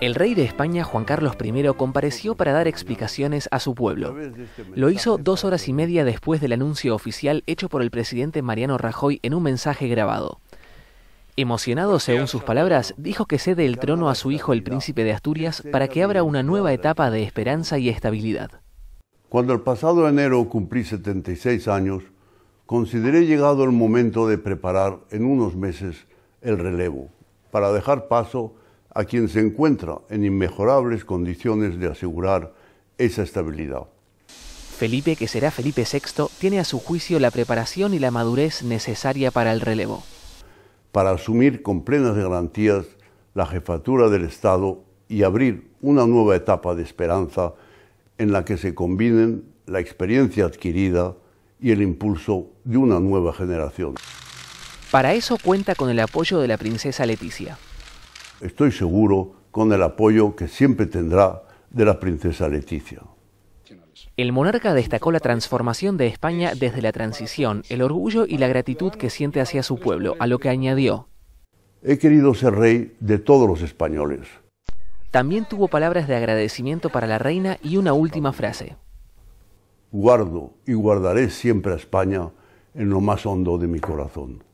El rey de España, Juan Carlos I, compareció para dar explicaciones a su pueblo. Lo hizo dos horas y media después del anuncio oficial hecho por el presidente Mariano Rajoy en un mensaje grabado. Emocionado, según sus palabras, dijo que cede el trono a su hijo el príncipe de Asturias para que abra una nueva etapa de esperanza y estabilidad. Cuando el pasado enero cumplí 76 años, consideré llegado el momento de preparar en unos meses el relevo, para dejar paso a quien se encuentra en inmejorables condiciones de asegurar esa estabilidad. Felipe, que será Felipe VI, tiene a su juicio la preparación y la madurez necesaria para el relevo. Para asumir con plenas garantías la jefatura del Estado y abrir una nueva etapa de esperanza en la que se combinen la experiencia adquirida y el impulso de una nueva generación. Para eso cuenta con el apoyo de la princesa Leticia estoy seguro, con el apoyo que siempre tendrá de la princesa Leticia. El monarca destacó la transformación de España desde la transición, el orgullo y la gratitud que siente hacia su pueblo, a lo que añadió. He querido ser rey de todos los españoles. También tuvo palabras de agradecimiento para la reina y una última frase. Guardo y guardaré siempre a España en lo más hondo de mi corazón.